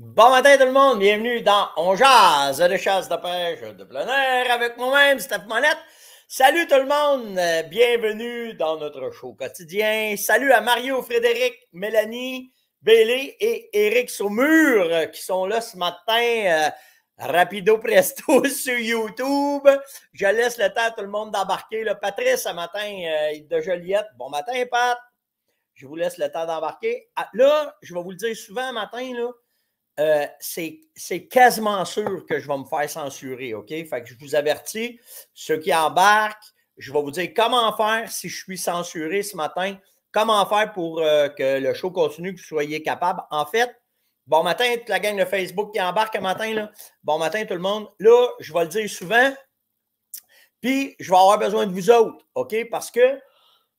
Mm. Bon matin tout le monde, bienvenue dans On Jazz de chasse de pêche de plein air avec moi-même, Steph Monette. Salut tout le monde, euh, bienvenue dans notre show quotidien. Salut à Mario, Frédéric, Mélanie, Bélé et Eric Saumur euh, qui sont là ce matin. Euh, rapido presto sur YouTube. Je laisse le temps à tout le monde d'embarquer. Patrice, ce matin, de Joliette. Bon matin, Pat. Je vous laisse le temps d'embarquer. Ah, là, je vais vous le dire souvent matin, là, euh, c'est quasiment sûr que je vais me faire censurer, OK? Fait que je vous avertis, ceux qui embarquent, je vais vous dire comment faire si je suis censuré ce matin, comment faire pour euh, que le show continue, que vous soyez capable. En fait, bon matin, toute la gang de Facebook qui embarque un matin, là. bon matin tout le monde. Là, je vais le dire souvent, puis je vais avoir besoin de vous autres, OK? Parce que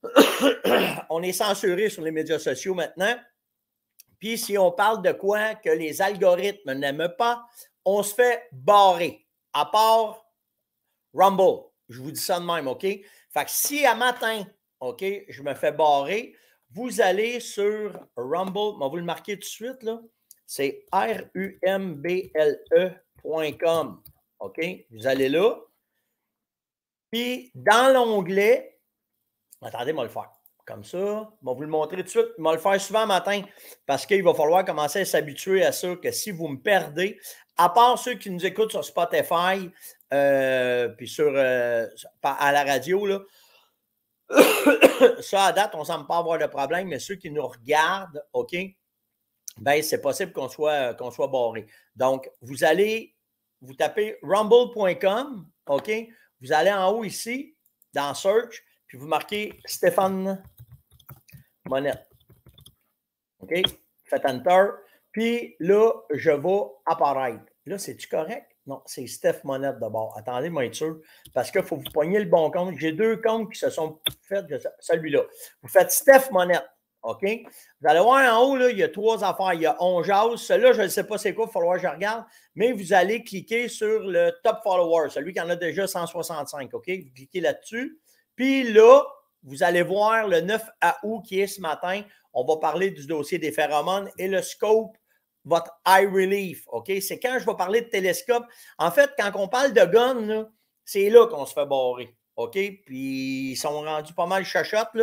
on est censuré sur les médias sociaux maintenant. Puis si on parle de quoi que les algorithmes n'aiment pas, on se fait barrer, à part Rumble. Je vous dis ça de même, OK? Fait que si à matin, OK, je me fais barrer, vous allez sur Rumble, vous le marquez tout de suite, là. C'est rumble.com. OK? Vous allez là. Puis dans l'onglet, attendez, moi le faire comme ça. Bon, vous le montrer tout de suite. Je vais le faire souvent matin parce qu'il va falloir commencer à s'habituer à ça que si vous me perdez, à part ceux qui nous écoutent sur Spotify, euh, puis sur, euh, à la radio, ça, à date, on ne semble pas avoir de problème, mais ceux qui nous regardent, OK, ben c'est possible qu'on soit, euh, qu'on soit barré. Donc, vous allez, vous tapez rumble.com, OK, vous allez en haut ici, dans Search, puis vous marquez Stéphane monette. OK? Faites Enter. Puis là, je vais apparaître. Là, c'est-tu correct? Non, c'est Steph Monette d'abord. Attendez, moi, sûr, parce qu'il faut vous poigner le bon compte. J'ai deux comptes qui se sont faits, celui-là. Vous faites Steph Monette. OK? Vous allez voir en haut, là, il y a trois affaires. Il y a 11 Celui-là, je ne sais pas c'est quoi, il va falloir que je regarde. Mais vous allez cliquer sur le Top Follower, celui qui en a déjà 165. OK? Vous cliquez là-dessus. Puis là, vous allez voir le 9 à août qui est ce matin. On va parler du dossier des phéromones et le scope, votre eye relief. OK? C'est quand je vais parler de télescope. En fait, quand on parle de gun, c'est là, qu'on se fait barrer. OK? Puis ils sont rendus pas mal chachottes.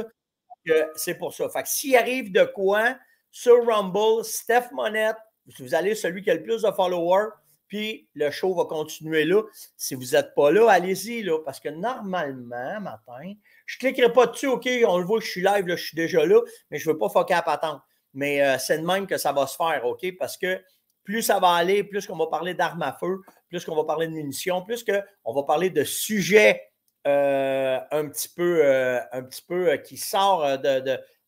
C'est pour ça. Fait que s'il arrive de quoi sur Rumble, Steph Monette, vous allez celui qui a le plus de followers, puis le show va continuer là. Si vous n'êtes pas là, allez-y là, parce que normalement, matin, je ne cliquerai pas dessus, OK, on le voit je suis live, je suis déjà là, mais je ne veux pas fucker à patente. Mais euh, c'est de même que ça va se faire, OK? Parce que plus ça va aller, plus qu'on va parler d'armes à feu, plus qu'on va parler de munitions, plus qu'on va parler de sujets euh, un petit peu, euh, un petit peu qui sortent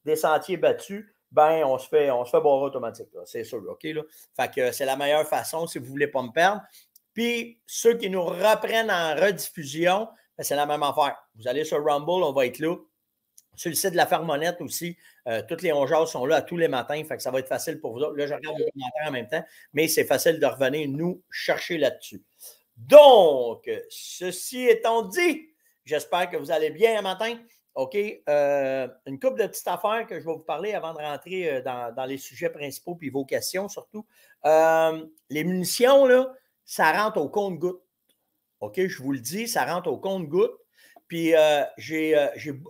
des sentiers battus, ben on se fait, on se fait boire automatique, c'est sûr, OK? Là? Fait que c'est la meilleure façon si vous ne voulez pas me perdre. Puis ceux qui nous reprennent en rediffusion, c'est la même affaire. Vous allez sur Rumble, on va être là. Sur le site de la fermonette aussi, euh, toutes les rongeurs sont là tous les matins, fait que ça va être facile pour vous Là, je regarde les commentaires en même temps, mais c'est facile de revenir nous chercher là-dessus. Donc, ceci étant dit, j'espère que vous allez bien un matin. OK? Euh, une couple de petites affaires que je vais vous parler avant de rentrer euh, dans, les sujets principaux puis vos questions surtout. les munitions, là, ça rentre au compte gouttes OK, je vous le dis, ça rentre au compte-goutte. Puis euh, j'ai, euh,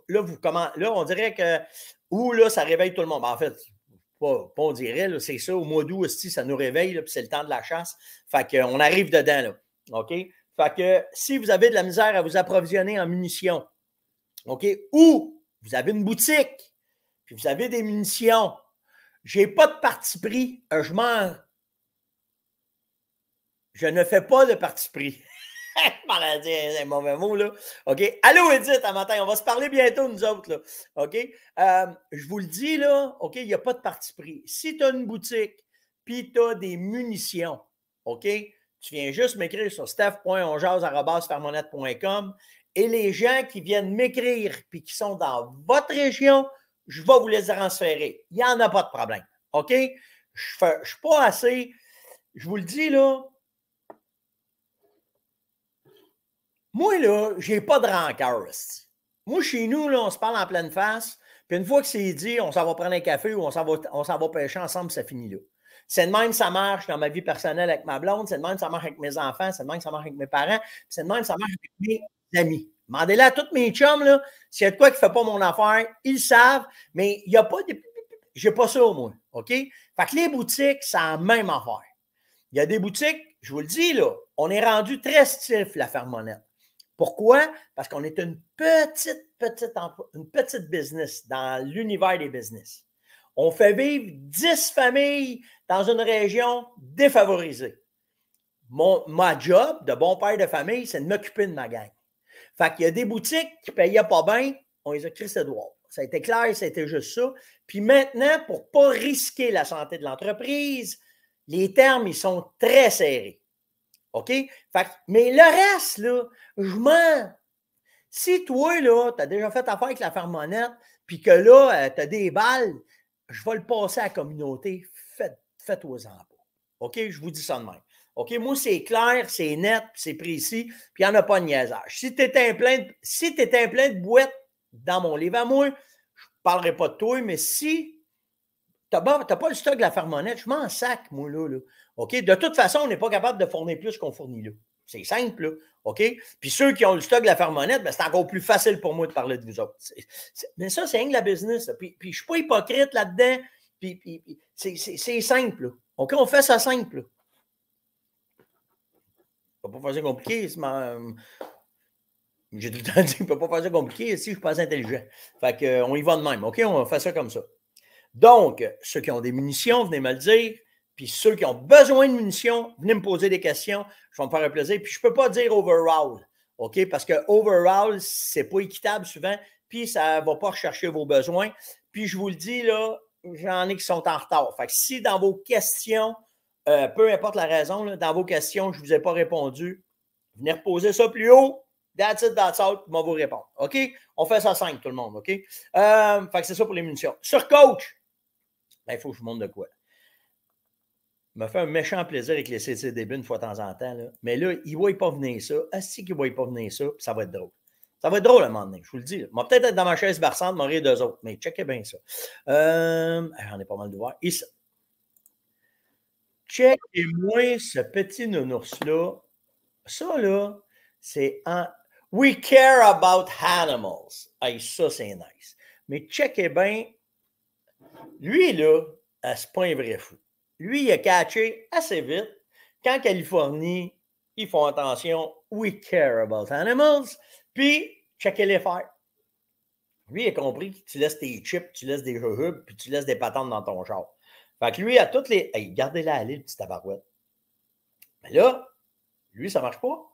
là, vous comment, là, on dirait que ou là, ça réveille tout le monde. en fait, pas, on dirait, c'est ça, au mois d'août aussi, ça nous réveille, puis c'est le temps de la chasse. Fait qu'on arrive dedans, là. OK? Fait que si vous avez de la misère à vous approvisionner en munitions, OK? Ou vous avez une boutique, puis vous avez des munitions, j'ai pas de parti pris, je m'en. Je ne fais pas de parti pris. Maladie, c'est un mauvais mot, là. OK? Allô, Edith, à matin. On va se parler bientôt, nous autres, là. OK? Euh, je vous le dis, là, OK, il n'y a pas de parti pris. Si tu as une boutique, puis tu as des munitions, OK? Tu viens juste m'écrire sur steph.onjase.com et les gens qui viennent m'écrire puis qui sont dans votre région, je vais vous les transférer. Il n'y en a pas de problème. OK? Je ne suis pas assez. Je vous le dis, là, Moi, là, j'ai pas de rancœur. Moi, chez nous, là, on se parle en pleine face. Puis une fois que c'est dit, on s'en va prendre un café ou on s'en va, va pêcher ensemble, ça finit là. C'est de même ça marche dans ma vie personnelle avec ma blonde, c'est de même ça marche avec mes enfants, c'est de même ça marche avec mes parents, c'est de même ça marche avec mes amis. mandez le à tous mes chums, là, s'il y a de quoi qui ne fait pas mon affaire, ils savent, mais il n'y a pas de. J'ai pas ça au moins. OK? Fait que les boutiques, ça la même affaire. Il y a des boutiques, je vous le dis, là, on est rendu très stiff, la monnaie. Pourquoi? Parce qu'on est une petite, petite, une petite business dans l'univers des business. On fait vivre dix familles dans une région défavorisée. Mon, ma job de bon père de famille, c'est de m'occuper de ma gang. Fait qu'il y a des boutiques qui ne payaient pas bien, on les a ses droit. Ça a été clair, c'était juste ça. Puis maintenant, pour ne pas risquer la santé de l'entreprise, les termes, ils sont très serrés. OK? mais le reste, là, je mens. Si toi, là, tu as déjà fait affaire avec la ferme fermonette, puis que là, euh, tu as des balles, je vais le passer à la communauté. Faites, faites-en pas. OK? Je vous dis ça de même. OK? Moi, c'est clair, c'est net, c'est précis, puis il n'y en a pas de niaisage. Si tu es un plein de, plein de boîtes dans mon livre à moi, je ne parlerai pas de toi, mais si tu n'as pas, pas le stock de la fermonette, je m'en sac, moi, là. OK? De toute façon, on n'est pas capable de fournir plus qu'on fournit là. C'est simple, OK? Puis ceux qui ont le stock de la fermonette, ben, c'est encore plus facile pour moi de parler de vous autres. mais ça, c'est rien que la business. Puis, je ne suis pas hypocrite là-dedans. Puis, c'est simple. OK? On fait ça simple. On ne pas faire ça compliqué. J'ai tout le temps dit, je ne peut pas faire ça compliqué si je ne suis pas intelligent. Fait qu'on euh, y va de même. OK? On faire ça comme ça. Donc, ceux qui ont des munitions, venez me le dire. Puis ceux qui ont besoin de munitions, venez me poser des questions. Je vais me faire un plaisir. Puis je ne peux pas dire overall, OK? Parce que overall, n'est pas équitable souvent. Puis ça ne va pas rechercher vos besoins. Puis je vous le dis, là, j'en ai qui sont en retard. Fait que si dans vos questions, euh, peu importe la raison, dans vos questions, je ne vous ai pas répondu, venez reposer ça plus haut. That's it, that's out. Je vais vous répondre. OK? On fait ça cinq, tout le monde. OK? Euh, fait que c'est ça pour les munitions. Sur coach, ben, il faut que je vous montre de quoi m'a fait un méchant plaisir avec les CCDB une fois de temps en temps. Là. Mais là, il ne voit pas venir ça. est qu'il ne voit pas venir ça? ça va être drôle. Ça va être drôle à un moment donné, je vous le dis. Moi, peut-être être dans ma chaise barçante, m'en rire deux autres. Mais checkez bien ça. Euh, ah, j'en ai pas mal de voir. Ici. Checkez-moi ce petit nounours-là. Ça, là, c'est en... We care about animals. Hey, ça, c'est nice. Mais checkez bien. Lui, là, ah, c'est pas un vrai fou. Lui, il a catché assez vite qu'en Californie, ils font attention, we care about animals, puis checker les faire. Lui, il a compris que tu laisses tes chips, tu laisses des jujubes, puis tu laisses des patentes dans ton char. Fait que lui, a toutes les. Hey, gardez-la aller, le petit tabarouette. Mais là, lui, ça marche pas.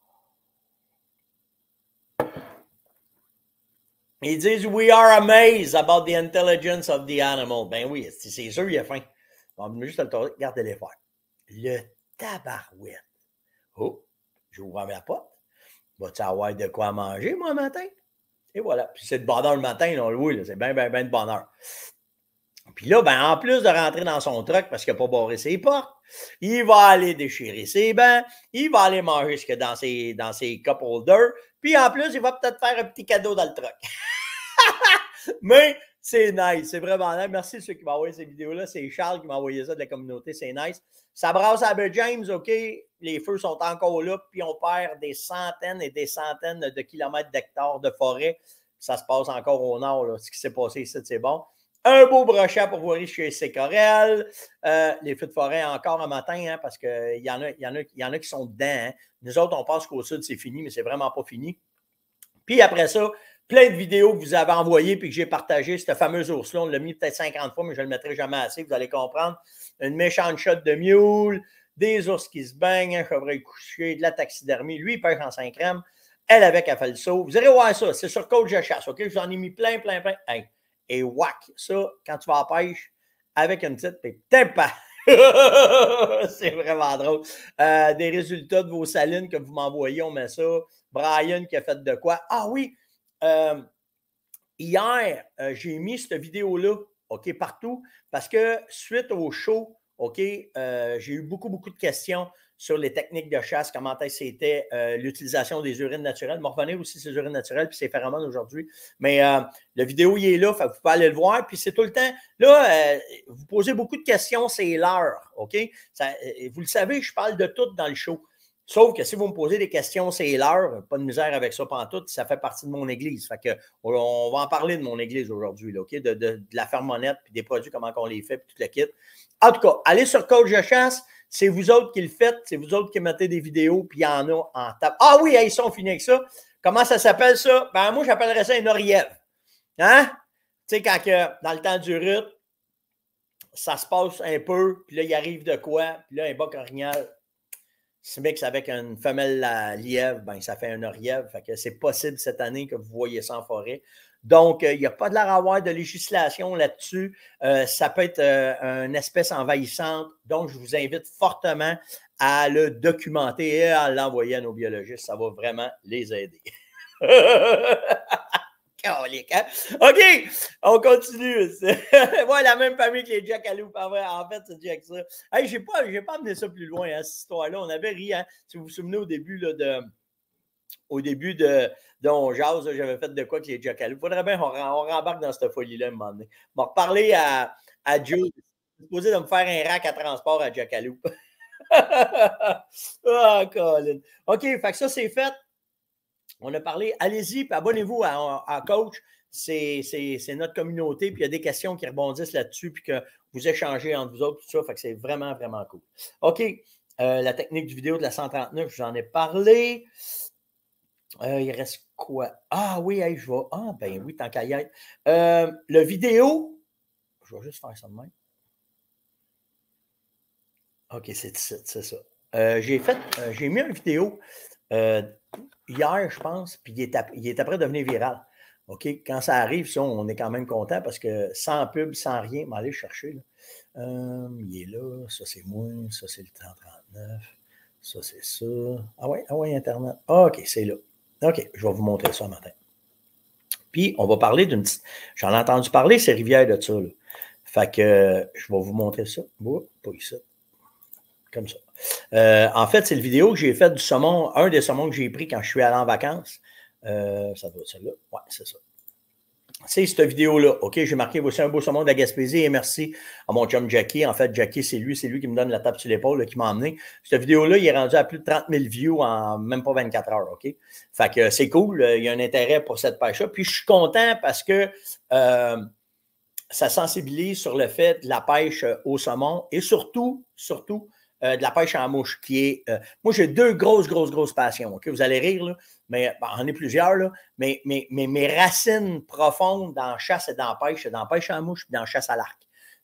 Ils disent We are amazed about the intelligence of the animal. Ben oui, c'est sûr, il a faim. On me juste à le tourner, regardez-les faire. Le tabarouette. Oh, j'ouvre ma porte. va tu avoir de quoi manger, moi, matin? Et voilà. Puis c'est de bonheur le matin, on le voit, c'est bien, bien, bien de bonheur. Puis là, ben, en plus de rentrer dans son truck parce qu'il n'a pas barré ses portes, il va aller déchirer ses bancs, il va aller manger ce qu'il y a dans ses, dans ses cup holders, puis en plus, il va peut-être faire un petit cadeau dans le truck. Mais c'est nice, c'est vraiment nice. Merci à ceux qui m'ont envoyé ces vidéos-là. C'est Charles qui m'a envoyé ça de la communauté, c'est nice. Ça brasse à James, OK? Les feux sont encore là, puis on perd des centaines et des centaines de kilomètres d'hectares de forêt. Ça se passe encore au nord, là. Ce qui s'est passé ici, c'est bon. Un beau brochet pour voir chez Sécorel. Euh, les feux de forêt encore un matin, hein, parce qu'il y, en a, y, y en a qui sont dedans. Hein. Nous autres, on pense qu'au sud, c'est fini, mais c'est vraiment pas fini. Puis après ça, plein de vidéos que vous avez envoyées puis que j'ai partagées. Cette fameuse ours-là, on l'a mis peut-être 50 fois, mais je ne le mettrai jamais assez, vous allez comprendre. Une méchante shot de mule, des ours qui se baignent, un chevreuil couché, de la taxidermie. Lui, il pêche en 5 crèmes Elle avec, elle fait le saut. Vous irez voir ça. C'est sur Coach de chasse. OK? J'en ai mis plein, plein, plein. Et whack, ça, quand tu vas en pêche avec une petite, t'es c'est vraiment drôle. Euh, des résultats de vos salines que vous m'envoyez, on met ça. Brian qui a fait de quoi? Ah oui, euh, hier, euh, j'ai mis cette vidéo-là, OK, partout, parce que suite au show, OK, euh, j'ai eu beaucoup, beaucoup de questions sur les techniques de chasse, comment c'était l'utilisation des urines naturelles. Je revenir aussi ces urines naturelles puis c'est vraiment aujourd'hui. Mais la vidéo, il est là, vous pouvez aller le voir. Puis c'est tout le temps. Là, vous posez beaucoup de questions, c'est l'heure, OK? vous le savez, je parle de tout dans le show. Sauf que si vous me posez des questions, c'est l'heure, pas de misère avec ça tout. ça fait partie de mon église. Fait que on va en parler de mon église aujourd'hui, OK? De, de, de, la fermonette, puis des produits, comment on les fait, puis tout le kit. En tout cas, allez sur Coach de chasse, c'est vous autres qui le faites, c'est vous autres qui mettez des vidéos, puis il y en a en table. Ah oui, ils sont finis avec ça. Comment ça s'appelle ça? Ben moi, j'appellerais ça un oriev. Hein? Tu sais, quand que, dans le temps du rut, ça se passe un peu, puis là, il arrive de quoi? Puis là, un boc rien se mixe avec une femelle la lièvre, ben, ça fait un orièvre. Fait que c'est possible cette année que vous voyez ça en forêt. Donc, euh, il n'y a pas de l'air à avoir de législation là-dessus. Euh, ça peut être euh, une espèce envahissante. Donc, je vous invite fortement à le documenter et à l'envoyer à nos biologistes. Ça va vraiment les aider. Hein? OK, on continue. ouais, la même famille que les Jackaloups, En fait, c'est Jack ça. Je j'ai pas, pas amené ça plus loin, hein, cette histoire-là. On avait ri, hein? si vous vous souvenez, au début de. Au début de, j'avais fait de quoi que les On Faudrait bien on rembarque dans cette folie-là un moment donné. Bon, reparler à, à Joe. supposé de me faire un rack à transport à Jackaloupes. ah, oh, Colin. OK, fait que ça, c'est fait. On a parlé, allez-y, abonnez-vous à, Coach. C'est notre communauté, puis il y a des questions qui rebondissent là-dessus, puis que vous échangez entre vous autres, tout ça. Fait que c'est vraiment, vraiment cool. OK. Euh, la technique du vidéo de la 139, j'en ai parlé. Euh, il reste quoi? Ah oui, je vais. Ah ben oui, tant qu'à y être. Euh, le vidéo. Je vais juste faire ça demain. OK, c'est ça. ça. j'ai fait, j'ai mis une vidéo hier, je pense, puis il est, après devenu viral. OK? Quand ça arrive, ça, on est quand même content parce que sans pub, sans rien, allez chercher. Euh, il est là, ça c'est moi, ça c'est le 39. ça c'est ça. Ah ouais, ah ouais, Internet. Ah, OK, c'est là. OK, je vais vous montrer ça matin. Puis, on va parler d'une petite. J'en ai entendu parler, ces rivières de ça. Là. Fait que je vais vous montrer ça. Oh, pas ici. Comme ça. Euh, en fait, c'est le vidéo que j'ai fait du saumon, un des saumons que j'ai pris quand je suis allé en vacances. Euh, ça doit être celle-là. Oui, c'est ça. C'est cette vidéo-là. OK, j'ai marqué aussi un beau saumon de la Gaspésie et merci à mon chum Jackie. En fait, Jackie, c'est lui, c'est lui qui me donne la tape sur l'épaule, qui m'a emmené. Cette vidéo-là, il est rendu à plus de 30 000 views en même pas 24 heures. OK? Fait que c'est cool. Euh, il y a un intérêt pour cette pêche-là. Puis je suis content parce que ça sensibilise sur le fait de la pêche au saumon et surtout, surtout, euh, de la pêche en mouche, qui est. Euh, moi, j'ai deux grosses, grosses, grosses passions. Vous allez rire, là, mais ben, en est plusieurs, là, mais, mais, mais, mes racines profondes dans chasse et dans pêche, c'est dans pêche en mouche, et dans chasse à l'arc.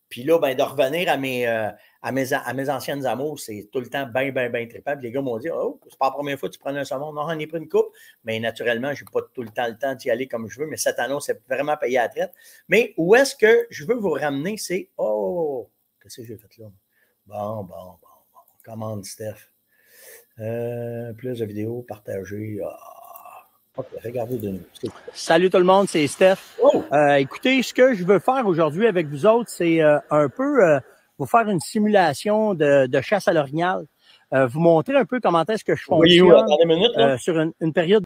Puis là, ben, de revenir à mes, euh, à à mes anciennes amours, c'est tout le temps bien, bien, bien trippant. les gars m'ont dit Oh, c'est pas la première fois que tu prends un saumon. Non, on est pris une coupe. Mais naturellement, je n'ai pas tout le temps le temps d'y aller comme je veux. Mais cette annonce, c'est vraiment payé à la traite. Mais où est-ce que je veux vous ramener C'est Oh, qu'est-ce que j'ai fait là Bon, bon, bon. Commande, Steph. Euh, plus de vidéos, partagées. Ah, regardez de nous. Salut tout le monde, c'est Steph. Oh! Euh, écoutez, ce que je veux faire aujourd'hui avec vous autres, c'est euh, un peu vous faire une simulation de, chasse à l'orignal. vous montrer un peu comment est-ce que je fonctionne sur une, période.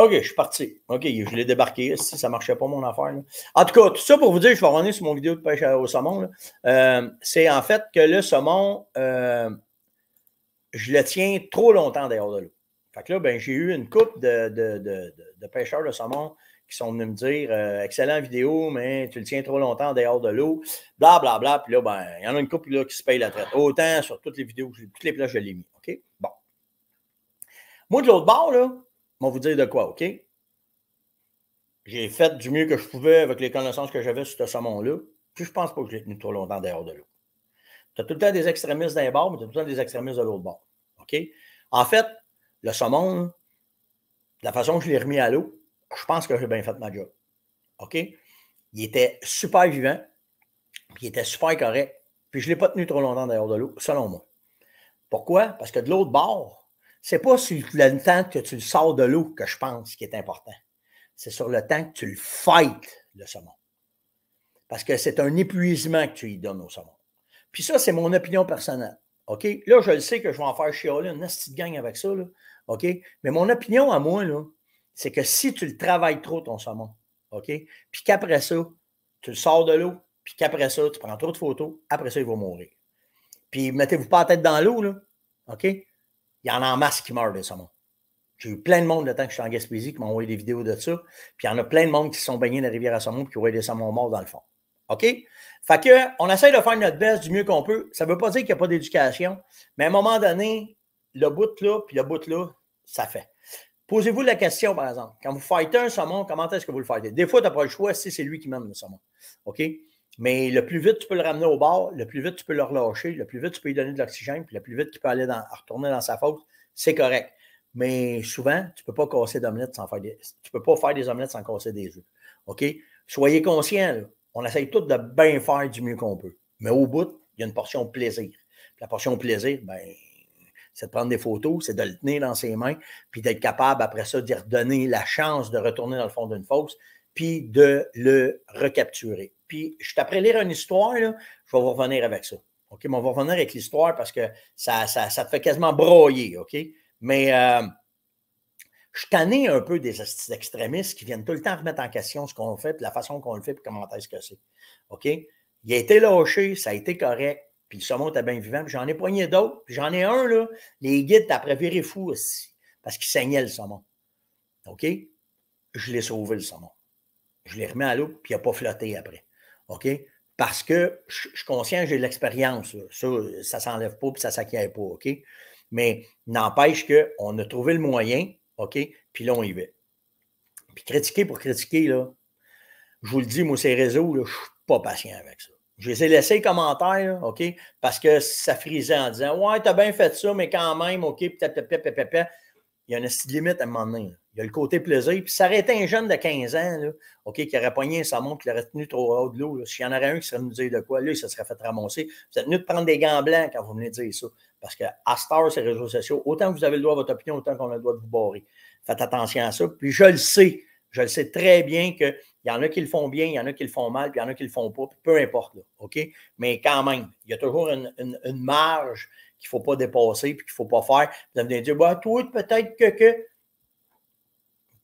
OK, je suis parti. OK, je l'ai débarqué. Si ça ne marchait pas, mon affaire. En tout cas, tout ça pour vous dire, je vais revenir sur mon vidéo de pêche au saumon. Euh, c'est en fait que le saumon, euh, je le tiens trop longtemps derrière de l'eau. Fait que là, ben, j'ai eu une coupe de, pêcheurs de saumon qui sont venus me dire euh, Excellent vidéo, mais tu le tiens trop longtemps dehors de l'eau, bla, bla, bla. Puis là, ben, il y en a une coupe qui se paye la traite. Autant sur toutes les vidéos, toutes les plages, je l'ai mis. OK? Bon. Moi, de l'autre bord, là, vous dire de quoi, OK? J'ai fait du mieux que je pouvais avec les connaissances que j'avais sur ce saumon-là. Puis je pense pas que je l'ai tenu trop longtemps dehors de l'eau. Tu as tout le temps des extrémistes d'un bord, mais tu as tout le temps des extrémistes de l'autre bord. OK? En fait, le saumon, la façon que je l'ai remis à l'eau, je pense que j'ai bien fait ma job. OK? Il était super vivant, puis il était super correct. Puis je ne l'ai pas tenu trop longtemps derrière de l'eau, selon moi. Pourquoi? Parce que de l'autre bord, c'est pas sur le temps que tu le sors de l'eau que je pense qui est important. C'est sur le temps que tu le fights, le saumon. Parce que c'est un épuisement que tu y donnes au saumon. Puis ça, c'est mon opinion personnelle. OK? Là, je le sais que je vais en faire chialer une petite gang avec ça. OK? Mais mon opinion à moi, c'est que si tu le travailles trop, ton saumon, OK? Puis qu'après ça, tu le sors de l'eau, puis qu'après ça, tu prends trop de photos, après ça, il va mourir. Puis mettez-vous pas la tête dans l'eau, là. OK? il y en a en masse qui meurent des saumons. J'ai eu plein de monde le temps que je suis en Gaspésie qui m'ont envoyé des vidéos de ça. Puis il y en a plein de monde qui sont baignés dans la rivière à saumon et qui ont des saumons morts dans le fond. OK? Fait que, on essaie de faire notre best du mieux qu'on peut. Ça ne veut pas dire qu'il n'y a pas d'éducation, mais à un moment donné, le bout là, puis le bout là, ça fait. Posez-vous la question, par exemple. Quand vous fightez un saumon, comment est-ce que vous le fightez? Des fois, tu n'as pas le choix si c'est lui qui mène le saumon. OK? Mais le plus vite tu peux le ramener au bord, le plus vite tu peux le relâcher, le plus vite tu peux lui donner de l'oxygène, puis le plus vite tu peux aller dans, retourner dans sa fosse, c'est correct. Mais souvent, tu ne peux pas casser sans faire des. Tu peux pas faire des omelettes sans casser des œufs. OK? Soyez conscients, on essaye tous de bien faire du mieux qu'on peut. Mais au bout, il y a une portion plaisir. la portion plaisir, ben, c'est de prendre des photos, c'est de le tenir dans ses mains, puis d'être capable après ça d'y redonner la chance de retourner dans le fond d'une fosse, puis de le recapturer. Puis, je suis après lire une histoire, là, je vais vous revenir avec ça. OK, mais on va revenir avec l'histoire parce que ça, ça, te fait quasiment broyer, OK? Mais euh, je ai un peu des extrémistes qui viennent tout le temps remettre en question ce qu'on fait, puis la façon qu'on le fait, puis comment est-ce que c'est. OK? Il a été lâché, ça a été correct, puis le saumon était bien vivant, puis j'en ai poigné d'autres, j'en ai un, là, les guides après viré fou aussi, parce qu'il saignait le saumon. OK? Je l'ai sauvé, le saumon je les remets à l'eau, puis il n'a pas flotté après. OK? Parce que je, suis conscient, j'ai de l'expérience. Ça, ça ne s'enlève pas, puis ça ne s'acquiert pas. OK? Mais n'empêche qu'on a trouvé le moyen, OK? Puis là, on y va. Puis critiquer pour critiquer, là, je vous le dis, moi, ces réseaux, là, je ne suis pas patient avec ça. Je les ai laissés les commentaires, OK? Parce que ça frisait en disant Ouais, t'as bien fait ça, mais quand même, OK, Il y a une limite à un moment le côté plaisir. Puis ça aurait un jeune de 15 ans, OK, qui aurait pogné sa montre, qui l'aurait tenu trop haut de l'eau. S'il y en aurait un qui serait venu dire de quoi, lui, ça serait fait ramasser. Vous êtes venu de prendre des gants blancs quand vous venez dire ça. Parce que à Star, ces réseaux sociaux, autant vous avez le droit à votre opinion, autant qu'on a le droit de vous barrer. Faites attention à ça. Puis je le sais, je le sais très bien qu'il y en a qui le font bien, il y en a qui le font mal, puis il y en a qui le font pas, peu importe. OK? Mais quand même, il y a toujours une, marge qu'il ne faut pas dépasser, puis qu'il ne faut pas faire. Vous allez me dire, bah, toi, peut-être que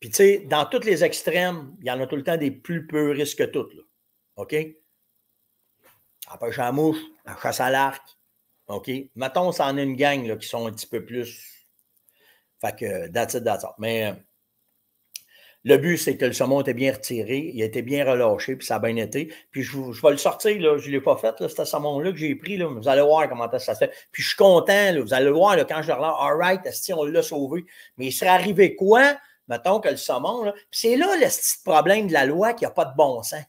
puis, tu sais, dans tous les extrêmes, il y en a tout le temps des plus peu risques que toutes. OK? À pêche à la mouche, à chasse à l'arc. OK? Mettons, en est une gang là, qui sont un petit peu plus. Fait que, that's Mais le but, c'est que le saumon était bien retiré, il était bien relâché, puis ça a bien été. Puis je, vais le sortir, là, je ne l'ai pas fait, là, ce saumon-là que j'ai pris. Là, vous allez voir comment ça se fait. Puis je suis content, vous allez voir là, quand je leur all right, on l'a sauvé. Mais il serait arrivé quoi? mettons que le saumon, c'est là le petit problème de la loi qui a pas de bon sens.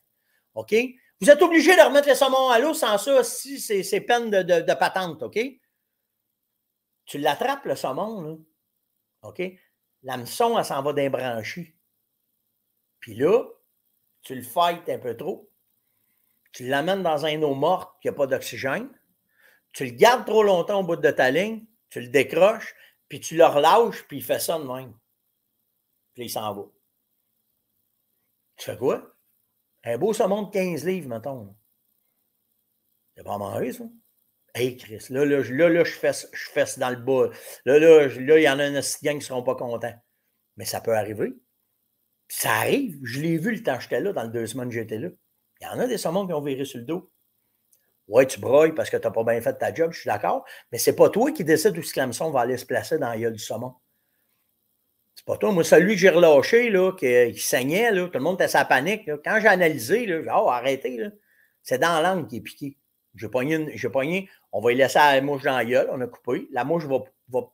OK? Vous êtes obligé de remettre le saumon à l'eau sans ça, si c'est peine de, patente, OK? Tu l'attrapes, le saumon, là. OK? L'hameçon, elle s'en va d'un Puis là, tu le fêtes un peu trop. Tu l'amènes dans un eau morte qui n'a pas d'oxygène. Tu le gardes trop longtemps au bout de ta ligne. Tu le décroches, puis tu le relâches, puis il fait ça de même. Puis il s'en va. Tu fais quoi? Un beau saumon de 15 livres, mettons. C'est pas manger, ça. Hey Chris, là, là, je, fesse, je dans le bol. Là, là, là il y en a une gang qui ne seront pas contents. Mais ça peut arriver. ça arrive. Je l'ai vu le temps que j'étais là, dans le deux semaines que j'étais là. Il y en a des saumons qui ont viré sur le dos. Ouais, tu broyes parce que tu n'as pas bien fait ta job, je suis d'accord. Mais c'est pas toi qui décides où ce saumon va aller se placer dans la gueule du saumon pas toi. Moi, celui que j'ai relâché, là, qui, euh, saignait, là, tout le monde était sa panique. Quand j'ai analysé, j'ai dit, oh, arrêtez, là. c'est dans l'angle qui est piqué. J'ai pogné, j'ai pogné, on va y laisser la mouche dans la gueule, on a coupé. La mouche va,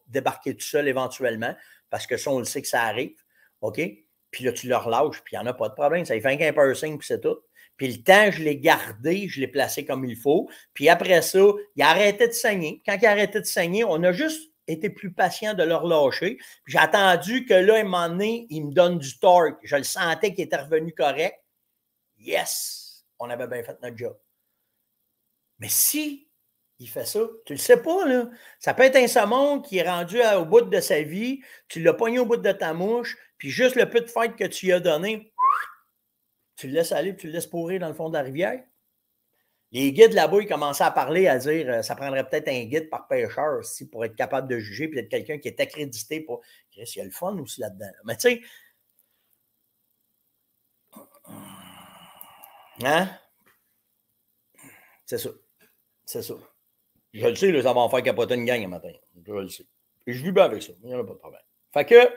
débarquer tout seul éventuellement, parce que ça, on le sait que ça arrive. OK? Puis là, tu le relâches, puis il n'y en a pas de problème. Ça y fait un piercing, puis c'est tout. Puis le temps, je l'ai gardé, je l'ai placé comme il faut. Puis après ça, il arrêtait de saigner. Quand il arrêtait de saigner, on a juste était plus patient de le relâcher. J'ai attendu que là, à un moment donné, il me donne du torque. Je le sentais qu'il était revenu correct. Yes, on avait bien fait notre job. Mais si il fait ça, tu le sais pas, là. Ça peut être un saumon qui est rendu au bout de sa vie, tu l'as pogné au bout de ta mouche, puis juste le peu de fête que tu lui as donné, tu le laisses aller, tu le laisses pourrir dans le fond de la rivière. Les guides là-bas, ils commençaient à parler, à dire euh, ça prendrait peut-être un guide par pêcheur aussi pour être capable de juger puis être quelqu'un qui est accrédité pour. Chris, il y a le fun aussi là-dedans. Mais tu sais. Hein? C'est ça. C'est ça. Je le sais, là, ça va faire capoter une gang un matin. Je le sais. Et je vis bien avec ça. Il n'y en a pas de problème. Fait que.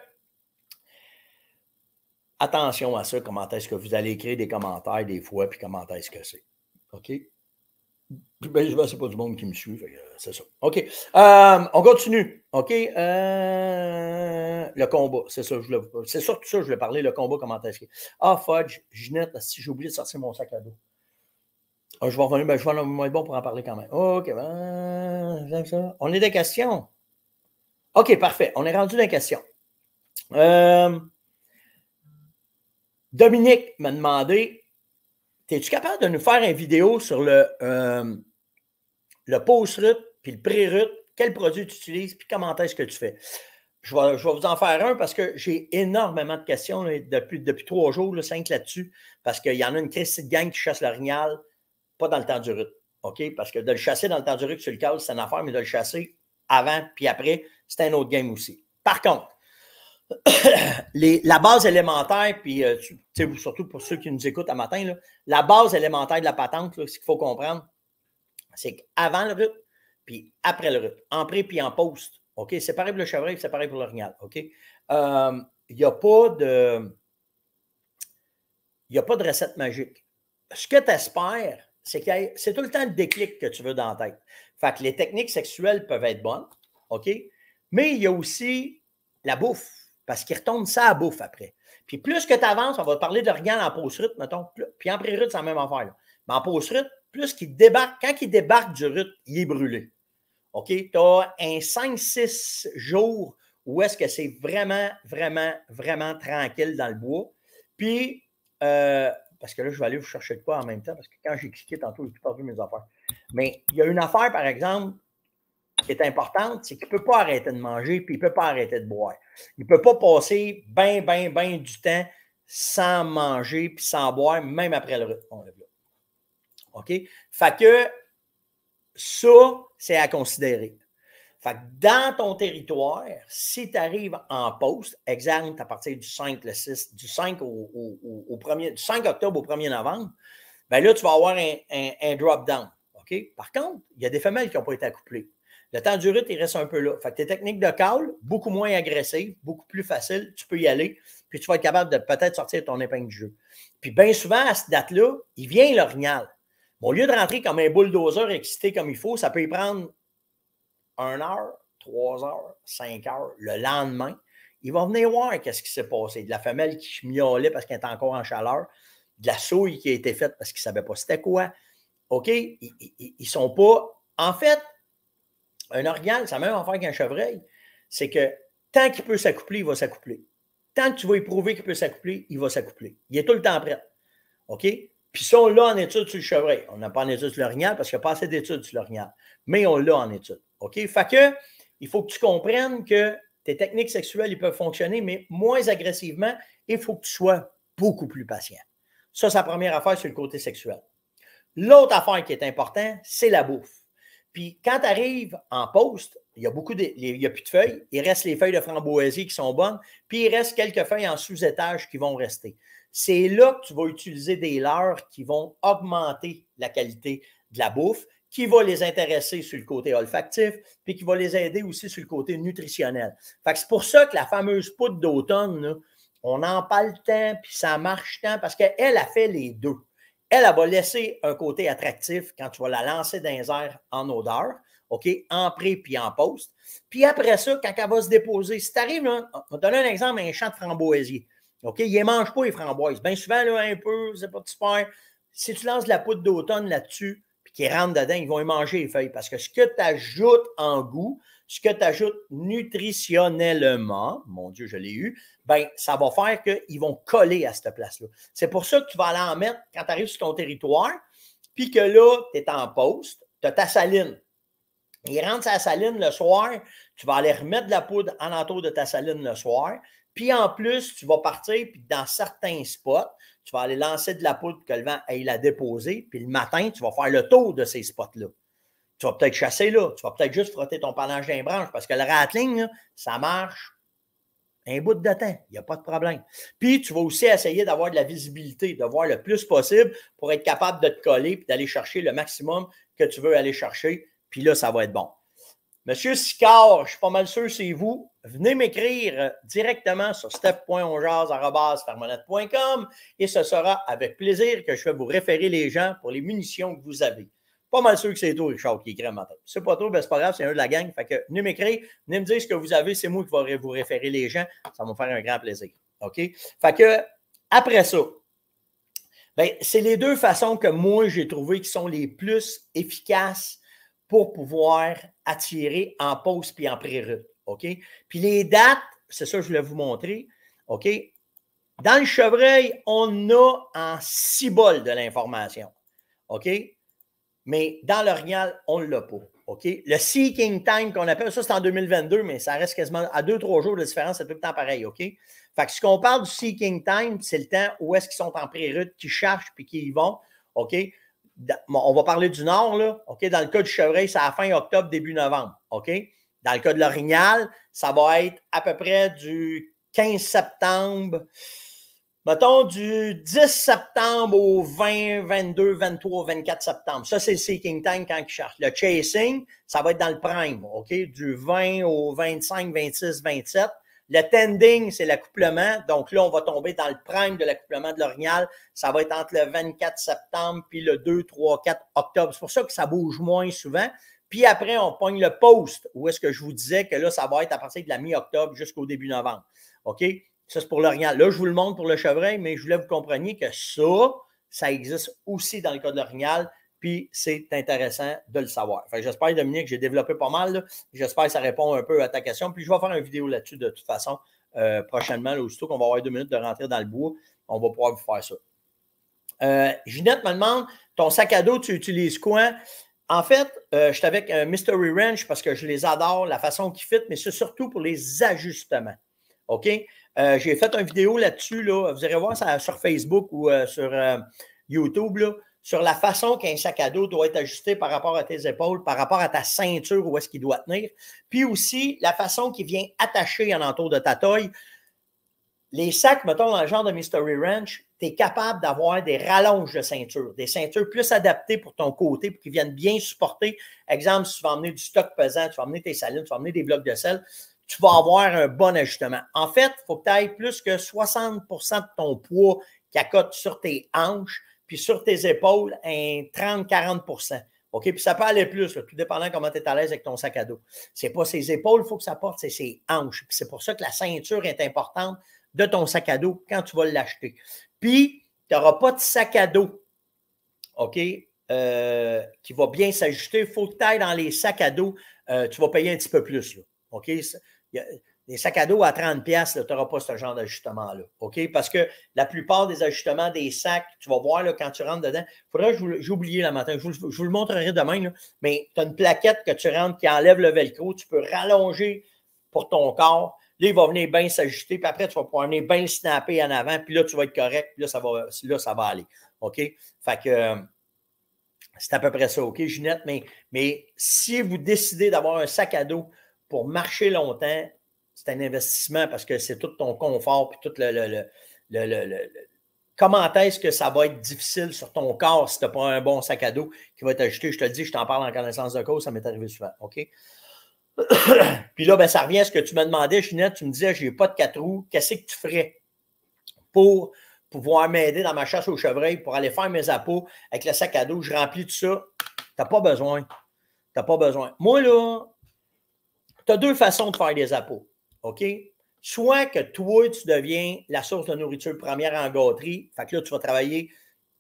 Attention à ça, comment est-ce que vous allez écrire des commentaires des fois, puis comment est-ce que c'est. OK? Ben, je sais pas du monde qui me suit, euh, c'est ça. OK. Euh, on continue. OK. Euh, le combat, c'est ça. C'est surtout ça, je voulais parler, le combat, comment est-ce que. Ah, Fudge, Ginette, si j'ai oublié de sortir mon sac à dos. Ah, je vais revenir, ben, je vais bon pour en parler quand même. OK. Ben, on est des questions. OK, parfait. On est rendu les questions. Dominique m'a demandé es-tu capable de nous faire une vidéo sur le, euh, le post rut puis le pré rut Quel produit tu utilises puis comment est-ce que tu fais? Je vais, vous en faire un parce que j'ai énormément de questions depuis, depuis trois jours, le cinq là-dessus, parce qu'il y en a une crise de gang qui chasse l'orignal, pas dans le temps du rut, OK? Parce que de le chasser dans le temps du rut sur le cas, c'est une affaire, mais de le chasser avant puis après, c'est un autre game aussi. Par contre, la base élémentaire, puis euh, surtout pour ceux qui nous écoutent à matin, la base élémentaire de la patente, ce qu'il faut comprendre, c'est qu'avant le rut, puis après le rut, en pré puis en post. OK? C'est pareil pour le chevreuil, c'est pareil pour l'orignal. OK? Il euh, n'y a pas de. Il n'y a pas de recette magique. Ce que tu espères, c'est que c'est tout le temps le déclic que tu veux dans la tête. Fait les techniques sexuelles peuvent être bonnes, OK? Mais il y a aussi la bouffe parce qu'ils retournent ça à bouffe après. Puis plus que tu avances, on va parler de rien en pause rut, mettons, puis en pré-rut, c'est la même affaire. Mais en pause rut, plus qu'il débarque, quand il débarque du rut, il est brûlé. OK? Tu as un 5-6 jours où est-ce que c'est vraiment, vraiment, vraiment tranquille dans le bois. Puis, euh, parce que là, je vais aller vous chercher de quoi en même temps, parce que quand j'ai cliqué tantôt, j'ai tout perdu mes affaires. Mais il y a une affaire, par exemple, qui est importante, c'est qu'il ne peut pas arrêter de manger, puis il ne peut pas arrêter de boire. Il ne peut pas passer bien, bien, bien du temps sans manger, puis sans boire, même après le retour. OK? Fait que ça, c'est à considérer. Fait dans ton territoire, si tu arrives en poste, exemple à partir du 5, le 6, du 5 au, 5 octobre au 1er novembre, ben là, tu vas avoir un, drop-down. OK? Par contre, il y a des femelles qui n'ont pas été accouplées. Le temps du rite, il reste un peu là. Fait que tes techniques de call, beaucoup moins agressives, beaucoup plus faciles, tu peux y aller, puis tu vas être capable de peut-être sortir ton épingle du jeu. Puis bien souvent, à cette date-là, il vient l'orignal. Bon, au lieu de rentrer comme un bulldozer excité comme il faut, ça peut y prendre une heure, trois heures, cinq heures le lendemain. ils vont venir voir qu'est-ce qui s'est passé. De la femelle qui miaulait parce qu'elle était encore en chaleur, de la souille qui a été faite parce qu'il ne savait pas c'était quoi. OK? Ils ne sont pas. En fait, un organe, ça la même affaire qu'un chevreuil. C'est que tant qu'il peut s'accoupler, il va s'accoupler. Tant que tu vas éprouver qu'il peut s'accoupler, il va s'accoupler. Il est tout le temps prêt. OK? Puis ça, on l'a en étude sur le chevreuil. On n'a pas en étude sur l'orignal parce qu'il n'y a pas assez d'études sur l'orignal. Mais on l'a en étude. OK? Fait que, il faut que tu comprennes que tes techniques sexuelles, ils peuvent fonctionner, mais moins agressivement. Il faut que tu sois beaucoup plus patient. Ça, c'est la première affaire sur le côté sexuel. L'autre affaire qui est importante, c'est la bouffe. Puis quand tu arrives en poste, il n'y a plus de feuilles. Il reste les feuilles de framboisier qui sont bonnes, puis il reste quelques feuilles en sous-étage qui vont rester. C'est là que tu vas utiliser des leurres qui vont augmenter la qualité de la bouffe, qui va les intéresser sur le côté olfactif, puis qui va les aider aussi sur le côté nutritionnel. Fait que c'est pour ça que la fameuse poudre d'automne, on en parle tant, puis ça marche tant, parce qu'elle a fait les deux. Elle, elle va laisser un côté attractif quand tu vas la lancer dans les airs en odeur, OK, en pré puis en poste. Puis après ça, quand elle va se déposer, si tu arrives, on va donner un exemple, un champ de framboisier. OK, ils ne mangent pas les framboises. Bien souvent, là, un peu, c'est pas super. Si tu lances de la poudre d'automne là-dessus, puis qu'ils rentrent dedans, ils vont y manger les feuilles. Parce que ce que tu ajoutes en goût, ce que tu ajoutes nutritionnellement, mon Dieu, je l'ai eu, ben ça va faire qu'ils vont coller à cette place-là. C'est pour ça que tu vas aller en mettre quand tu arrives sur ton territoire, puis que là, tu es en poste, tu as ta saline. Il rentre sa saline le soir, tu vas aller remettre de la poudre en entour de ta saline le soir. Puis en plus, tu vas partir, puis dans certains spots, tu vas aller lancer de la poudre que le vent aille la déposé. puis le matin, tu vas faire le tour de ces spots-là tu vas peut-être chasser là, tu vas peut-être juste frotter ton panache d'un branche parce que le rattling, ça marche un bout de temps, il n'y a pas de problème. Puis tu vas aussi essayer d'avoir de la visibilité, de voir le plus possible pour être capable de te coller et d'aller chercher le maximum que tu veux aller chercher. Puis là, ça va être bon. Monsieur Sicard, je suis pas mal sûr, c'est vous. Venez m'écrire directement sur step.onjaz.com et ce sera avec plaisir que je vais vous référer les gens pour les munitions que vous avez. Pas mal sûr que c'est toi, Richard, qui écrit matin. C'est pas trop, ben c'est pas grave, c'est un de la gang. Fait que venez m'écrire, venez me dire ce que vous avez, c'est moi qui vais vous référer les gens. Ça va me faire un grand plaisir. OK? Fait que après ça, ben, c'est les deux façons que moi j'ai trouvé qui sont les plus efficaces pour pouvoir attirer en pause puis en pré OK? Puis les dates, c'est ça que je voulais vous montrer. OK? Dans le chevreuil, on a en six bols de l'information. OK? mais dans l'orignal, on ne l'a pas. OK? Le seeking time qu'on appelle, ça c'est en 2022, mais ça reste quasiment à deux, trois jours de différence, c'est tout le temps pareil. OK? Fait que ce qu'on parle du seeking time, c'est le temps où est-ce qu'ils sont en pré-route, qui cherchent puis qui y vont. OK? On va parler du Nord, là. OK? Dans le cas du chevreuil, c'est à fin octobre, début novembre. OK? Dans le cas de l'orignal, ça va être à peu près du 15 septembre mettons du 10 septembre au 20, 22, 23, 24 septembre. Ça, c'est le seeking time quand il cherche. Le chasing, ça va être dans le prime, OK? Du 20 au 25, 26, 27. Le tending, c'est l'accouplement. Donc là, on va tomber dans le prime de l'accouplement de l'orignal. Ça va être entre le 24 septembre puis le 2, 3, 4 octobre. C'est pour ça que ça bouge moins souvent. Puis après, on pogne le post, où est-ce que je vous disais que là, ça va être à partir de la mi-octobre jusqu'au début novembre. OK? Ça, c'est pour l'orignal. Là, je vous le montre pour le chevreuil, mais je voulais vous compreniez que ça, ça existe aussi dans le cas de l'orignal, puis c'est intéressant de le savoir. j'espère, Dominique, que j'ai développé pas mal. J'espère que ça répond un peu à ta question. Puis je vais faire une vidéo là-dessus de toute façon euh, prochainement, là, aussitôt qu'on va avoir deux minutes de rentrer dans le bois. On va pouvoir vous faire ça. Euh, Ginette me demande ton sac à dos, tu utilises quoi? En fait, euh, je suis avec un Mystery Ranch parce que je les adore, la façon qu'ils fit, mais c'est surtout pour les ajustements. OK? Euh, j'ai fait une vidéo là-dessus. Vous irez voir ça sur Facebook ou euh, sur euh, YouTube sur la façon qu'un sac à dos doit être ajusté par rapport à tes épaules, par rapport à ta ceinture, où est-ce qu'il doit tenir. Puis aussi, la façon qu'il vient attacher en entour de ta taille. Les sacs, mettons, dans le genre de Mystery Ranch, tu es capable d'avoir des rallonges de ceinture, des ceintures plus adaptées pour ton côté, pour qu'ils viennent bien supporter. Exemple, si tu vas emmener du stock pesant, tu vas emmener tes salines, tu vas emmener des blocs de sel, tu vas avoir un bon ajustement. En fait, il faut que tu ailles plus que 60 de ton poids qui accote sur tes hanches, puis sur tes épaules, un 30-40 OK? Puis ça peut aller plus, tout dépendant comment tu es à l'aise avec ton sac à dos. C'est pas ses épaules, il faut que ça porte, c'est ses hanches. Puis c'est pour ça que la ceinture est importante de ton sac à dos quand tu vas l'acheter. Puis, tu n'auras pas de sac à dos, OK, euh, qui va bien s'ajuster. Il faut que tu ailles dans les sacs à dos. Euh, tu vas payer un petit peu plus, là. OK? les sacs à dos à 30$, tu n'auras pas ce genre d'ajustement-là. OK? Parce que la plupart des ajustements des sacs, tu vas voir là, quand tu rentres dedans, faudra j'ai oublié la matin, je vous, le montrerai demain, mais tu as une plaquette que tu rentres qui enlève le velcro, tu peux rallonger pour ton corps. Là, il va venir bien s'ajuster, puis après, tu vas pouvoir venir bien snapper en avant, puis là, tu vas être correct, puis là, ça va, ça va aller. OK? Fait que euh, c'est à peu près ça, OK, Ginette? Mais, mais si vous décidez d'avoir un sac à dos, pour marcher longtemps, c'est un investissement parce que c'est tout ton confort puis tout le. comment est-ce que ça va être difficile sur ton corps si tu n'as pas un bon sac à dos qui va t'ajouter? Je te le dis, je t'en parle en connaissance de cause, ça m'est arrivé souvent. OK? puis là, ben, ça revient à ce que tu me demandais, Ginette. Tu me disais, je n'ai pas de quatre roues. Qu'est-ce que tu ferais pour pouvoir m'aider dans ma chasse aux chevreuils, pour aller faire mes appos avec le sac à dos? Je remplis tout ça. Tu pas besoin. Tu n'as pas besoin. Moi, là, tu as deux façons de faire des appos. OK? Soit que toi, tu deviens la source de nourriture première en gâterie. Fait que là, tu vas travailler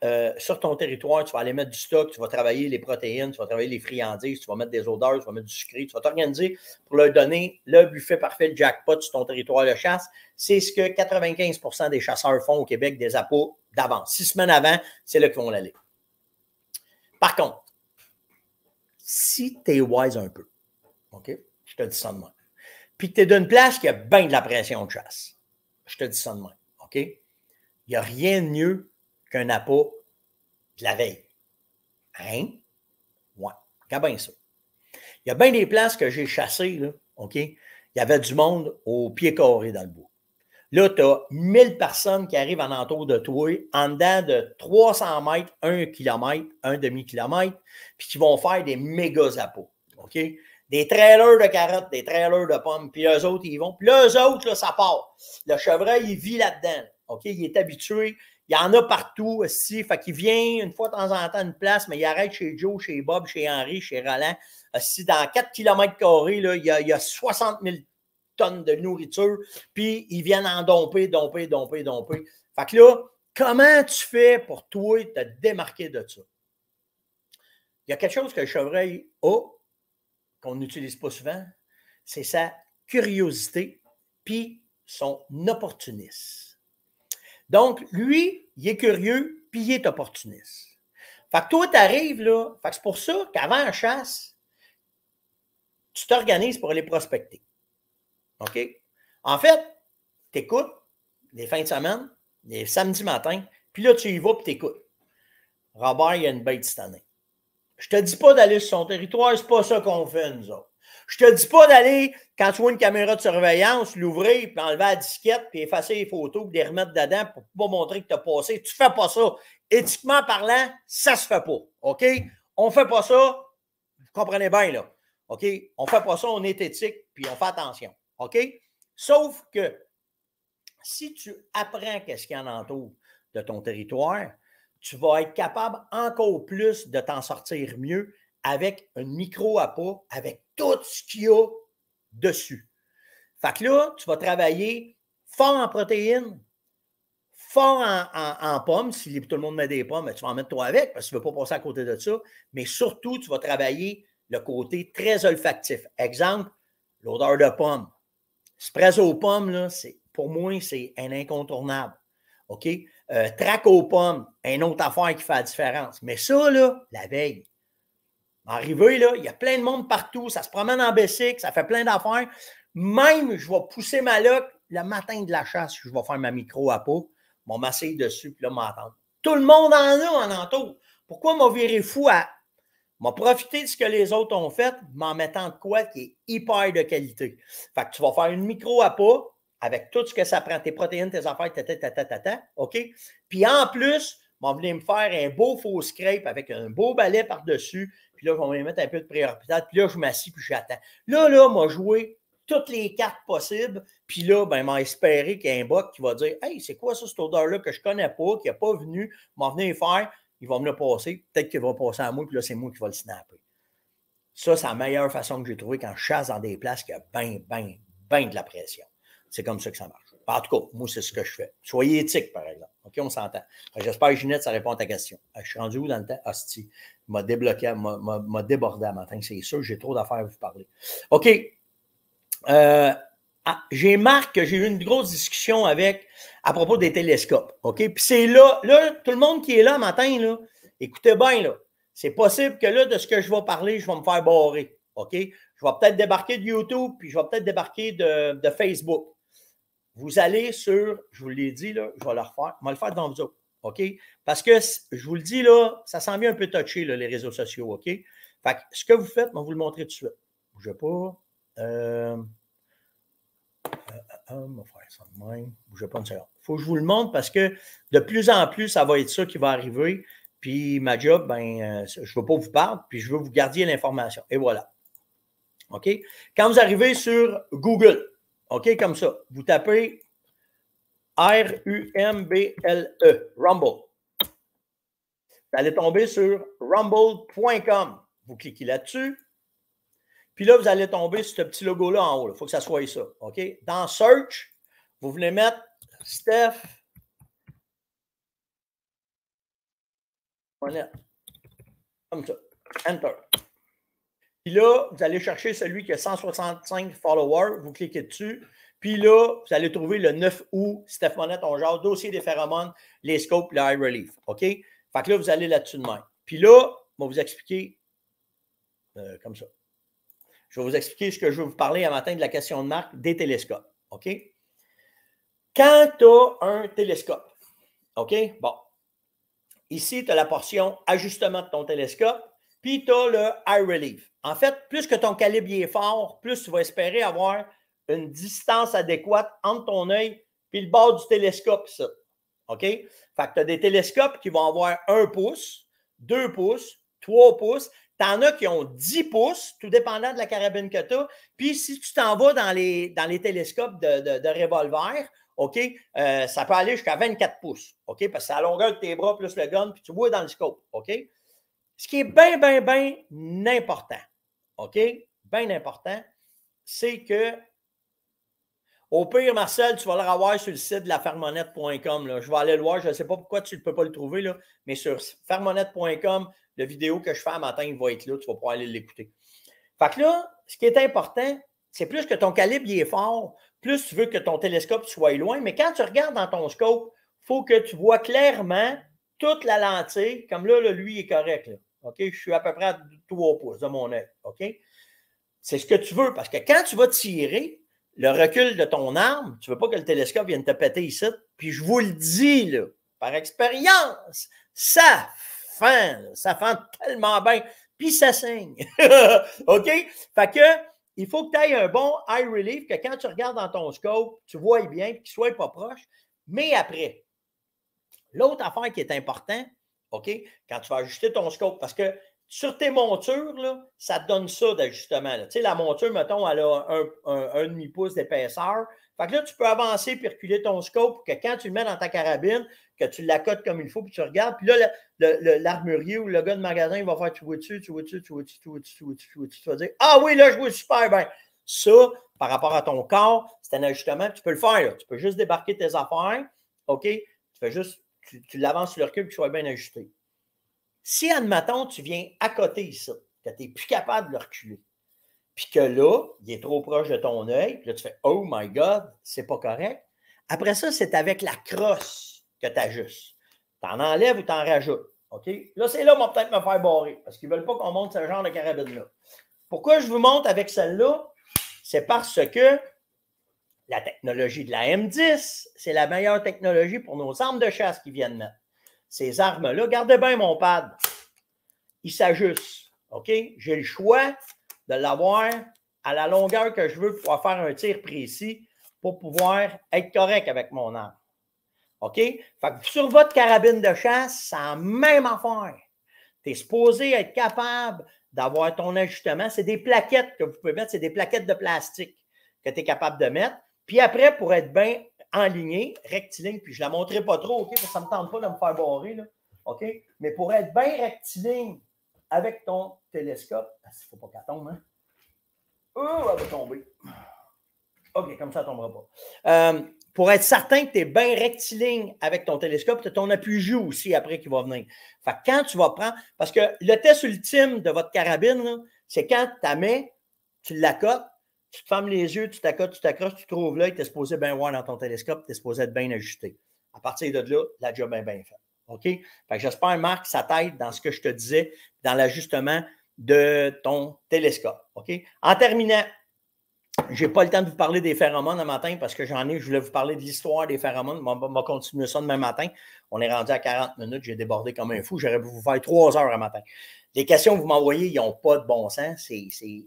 euh, sur ton territoire, tu vas aller mettre du stock, tu vas travailler les protéines, tu vas travailler les friandises, tu vas mettre des odeurs, tu vas mettre du sucré, tu vas t'organiser pour leur donner le buffet parfait, le jackpot sur ton territoire de chasse. C'est ce que 95 des chasseurs font au Québec des appos d'avance. Six semaines avant, c'est là qu'ils vont l'aller. Par contre, si tu es wise un peu, OK? Je te dis ça de Puis tu es d'une place qui a bien de la pression de chasse. Je te dis ça de OK? Il n'y a rien de mieux qu'un appât de la veille. Hein? Ouais. Quand bien ça. Il y a bien des places que j'ai chassées, là, OK? Il y avait du monde au pied carré dans le bois. Là, tu as 1000 personnes qui arrivent en entour de toi, en dedans de 300 mètres, 1 km, 1 demi-kilomètre, puis qui vont faire des méga appâts. OK? des trailers de carottes, des trailers de pommes, puis eux autres, ils vont. Puis eux autres, là, ça part. Le chevreuil, il vit là-dedans. OK? Il est habitué. Il y en a partout aussi. Fait qu'il vient une fois de temps en temps une place, mais il arrête chez Joe, chez Bob, chez Henri, chez Roland. Si dans 4 km, là, il, y a, 60 000 tonnes de nourriture, puis ils viennent en domper, domper, domper, domper. Fait que là, comment tu fais pour toi te démarquer de ça? Il y a quelque chose que le chevreuil a qu'on n'utilise pas souvent, c'est sa curiosité, puis son opportunisme. Donc, lui, il est curieux, puis il est opportuniste. Fait que toi, tu arrives là. Fait c'est pour ça qu'avant la chasse, tu t'organises pour aller prospecter. OK? En fait, tu les fins de semaine, les samedis matin, puis là, tu y vas, puis tu écoutes. Robert, il y a une bête cette année. Je te dis pas d'aller sur son territoire, c'est pas ça qu'on fait, nous autres. Je te dis pas d'aller, quand tu vois une caméra de surveillance, l'ouvrir, puis enlever la disquette, puis effacer les photos, puis les remettre dedans pour pas montrer que tu as passé. Tu fais pas ça. Éthiquement parlant, ça se fait pas. OK? On fait pas ça. Vous comprenez bien, là. OK? On fait pas ça, on est éthique, puis on fait attention. OK? Sauf que si tu apprends qu'est-ce qu'il y en entoure de ton territoire, tu vas être capable encore plus de t'en sortir mieux avec un micro à avec tout ce qu'il y a dessus. Fait que là, tu vas travailler fort en protéines, fort en, pommes. Si tout le monde met des pommes, tu vas en mettre toi avec parce que tu ne veux pas passer à côté de ça. Mais surtout, tu vas travailler le côté très olfactif. Exemple, l'odeur de pommes. Spray aux pommes, là, pour moi, c'est un incontournable. OK? Euh, aux pommes, une autre affaire qui fait la différence. Mais ça, là, la veille. Arrivé, là, il y a plein de monde partout, ça se promène en Bessic, ça fait plein d'affaires. Même, je vais pousser ma loque le matin de la chasse, je vais faire ma micro à peau, m'en m'asseoir dessus, puis là, m'entendre. Tout le monde en a en entour. Pourquoi m'a viré fou à. M'a profiter de ce que les autres ont fait, m'en mettant de quoi qui est hyper de qualité. Fait que tu vas faire une micro à pas, avec tout ce que ça prend, tes protéines, tes affaires, ta-ta-ta-ta-ta-ta, OK? Puis en plus, ils vont venir me faire un beau faux scrape avec un beau balai par-dessus, puis là, ils vont me mettre un peu de priorité, puis là, je m'assis, puis j'attends. Là, là, m'ont joué toutes les cartes possibles, puis là, ben, m'a espéré qu'il y ait un qui va dire « Hey, c'est quoi ça, cette odeur-là que je connais pas, qui n'est pas venu, m'en venir faire, il va me le passer, peut-être qu'il va passer à moi, puis là, c'est moi qui va le snapper. » Ça, c'est la meilleure façon que j'ai trouvé quand je chasse dans des places qui a bien, bien, bien de la pression. C'est comme ça que ça marche. En tout cas, moi, c'est ce que je fais. Soyez éthique, par exemple. OK, on s'entend. J'espère, Ginette, ça répond à ta question. Euh, je suis rendu où dans le temps? Hostie. M'a débloqué, m'a débordé à matin, c'est sûr. J'ai trop d'affaires à vous parler. OK. Euh, ah, j'ai marqué que j'ai eu une grosse discussion avec à propos des télescopes. OK? Puis c'est là, là, tout le monde qui est là matin, là, écoutez bien, C'est possible que là, de ce que je vais parler, je vais me faire barrer. OK? Je vais peut-être débarquer de YouTube, puis je vais peut-être débarquer de Facebook. Vous allez sur, je vous l'ai dit, là, je vais le refaire, je vais le faire dans vous OK? Parce que je vous le dis, là, ça sent bien un peu touché, les réseaux sociaux. OK? Fait que ce que vous faites, je vais vous le montrer tout de suite. Bougez pas. Euh, euh, euh, euh ça de même. Bougez pas une seconde. Il faut que je vous le montre parce que de plus en plus, ça va être ça qui va arriver. Puis ma job, ben, euh, je ne veux pas vous perdre, puis je veux vous garder l'information. Et voilà. OK? Quand vous arrivez sur Google, OK, comme ça. Vous tapez R-U-M-B-L-E, Rumble. Vous allez tomber sur rumble.com. Vous cliquez là-dessus. Puis là, vous allez tomber sur ce petit logo-là en haut. Il faut que ça soit ça. OK? Dans Search, vous venez mettre Steph Comme ça. Enter. Puis là, vous allez chercher celui qui a 165 followers, vous cliquez dessus. Puis là, vous allez trouver le 9 août, Steph Monette, on genre, dossier des phéromones, les scopes, le high relief. OK? Fait que là, vous allez là-dessus de Puis là, je vais vous expliquer euh, comme ça. Je vais vous expliquer ce que je vais vous parler à matin de la question de marque des télescopes. OK? Quand tu as un télescope, OK? Bon. Ici, tu as la portion ajustement de ton télescope, puis tu as le high relief. En fait, plus que ton calibre est fort, plus tu vas espérer avoir une distance adéquate entre ton œil et le bord du télescope, OK? Fait que tu as des télescopes qui vont avoir un pouce, deux pouces, trois pouces. Tu en as qui ont 10 pouces, tout dépendant de la carabine que tu as. Puis si tu t'en vas dans les, dans les télescopes de, de, revolver, OK, euh, ça peut aller jusqu'à 24 pouces, OK? Parce que c'est la longueur de tes bras plus le gun, puis tu vois dans le scope, OK? Ce qui est bien, bien, bien important, OK? Bien important, c'est que au pire, Marcel, tu vas le revoir sur le site de la Je vais aller le voir. Je ne sais pas pourquoi tu ne peux pas le trouver, là, mais sur fermonette.com, la vidéo que je fais à matin, il va être là. Tu vas pouvoir aller l'écouter. Fait que là, ce qui est important, c'est plus que ton calibre il est fort, plus tu veux que ton télescope soit loin. Mais quand tu regardes dans ton scope, il faut que tu vois clairement toute la lentille. Comme là, le lui, est correct. Je suis à peu près à 3 pouces de mon œil. OK? C'est ce que tu veux parce que quand tu vas tirer, le recul de ton arme, tu ne veux pas que le télescope vienne te péter ici. Puis je vous le dis, là, par expérience, ça fend, ça fend tellement bien, puis ça saigne. OK? Fait que, il faut que tu aies un bon eye relief, que quand tu regardes dans ton scope, tu vois bien, qu'il ne soit pas proche. Mais après, l'autre affaire qui est importante, OK? Quand tu vas ajuster ton scope, parce que sur tes montures, là, ça te donne ça d'ajustement. Tu sais, la monture, mettons, elle a un, demi-pouce d'épaisseur. Fait que là, tu peux avancer puis reculer ton scope pour que quand tu le mets dans ta carabine, que tu l'accotes comme il faut, puis tu regardes. Puis là, l'armurier ou le gars de magasin, il va faire Tu vois tu vois-tu, tu vois dessus, tu vois tu tu vois dessus, tu vois dessus, tu vois dessus. Tu vas dire Ah oui, là, je vois super bien. Ça, par rapport à ton corps, c'est un ajustement. Tu peux le faire. Là. Tu peux juste débarquer tes affaires. OK? Tu fais juste tu, l'avances sur le recul, tu sois bien ajusté. Si, admettons, tu viens à côté ici, que tu n'es plus capable de le reculer, puis que là, il est trop proche de ton œil, puis là, tu fais Oh my God, c'est pas correct. Après ça, c'est avec la crosse que tu ajustes. Tu en enlèves ou tu en rajoutes. OK? Là, c'est là on va peut-être me faire barrer, parce qu'ils ne veulent pas qu'on monte ce genre de carabine-là. Pourquoi je vous montre avec celle-là? C'est parce que la technologie de la M10, c'est la meilleure technologie pour nos armes de chasse qui viennent mettre. Ces armes-là, gardez bien mon pad, ils s'ajustent. OK? J'ai le choix de l'avoir à la longueur que je veux pour pouvoir faire un tir précis pour pouvoir être correct avec mon arme. OK? sur votre carabine de chasse, c'est la même affaire. Tu es supposé être capable d'avoir ton ajustement. C'est des plaquettes que vous pouvez mettre, c'est des plaquettes de plastique que tu es capable de mettre. Puis après, pour être bien enligné, rectiligne, puis je ne la montrerai pas trop, OK, parce que ça ne me tente pas de me faire barrer, là, OK? Mais pour être bien rectiligne avec ton télescope, il ne faut pas qu'elle tombe, hein? Oh, elle va tomber. OK, comme ça, elle ne tombera pas. Euh, pour être certain que tu es bien rectiligne avec ton télescope, tu as ton appui joue aussi après qui va venir. Fait quand tu vas prendre, parce que le test ultime de votre carabine, c'est quand tu la tu la cotes, tu te fermes les yeux, tu t'accroches, tu t'accroches, tu trouves là tu es supposé bien voir dans ton télescope, tu es supposé être bien ajusté. À partir de là, la job est bien faite. OK? j'espère, Marc, que ça t'aide dans ce que je te disais, dans l'ajustement de ton télescope. OK? En terminant, je n'ai pas le temps de vous parler des phéromones le matin parce que j'en ai, je voulais vous parler de l'histoire des phéromones. On va continuer ça demain matin. On est rendu à 40 minutes, j'ai débordé comme un fou. J'aurais pu vous faire trois heures le matin. Les questions que vous m'envoyez, ils n'ont pas de bon sens. C'est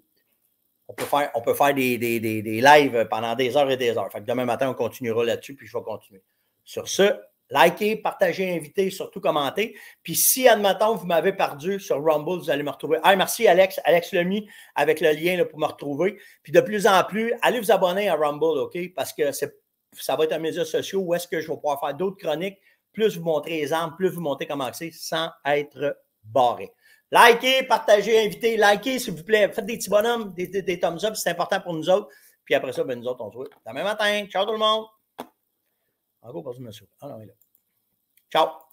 on peut faire, on peut faire des, lives pendant des heures et des heures. demain matin, on continuera là-dessus, puis je vais continuer. Sur ce, likez, partagez, invitez, surtout commentez. Puis si, matin vous m'avez perdu sur Rumble, vous allez me retrouver. Ah, merci Alex, Alex mis avec le lien pour me retrouver. Puis de plus en plus, allez vous abonner à Rumble, OK? Parce que ça va être un média social où est-ce que je vais pouvoir faire d'autres chroniques, plus vous montrez les armes, plus vous montrer comment c'est sans être barré. Likez, partagez, invitez, likez, s'il vous plaît. Faites des petits bonhommes, des, des, thumbs up, c'est important pour nous autres. Puis après ça, ben, nous autres, on se voit demain matin. Ciao tout le monde. Encore, pas du monsieur. Ah non, il est là. Ciao.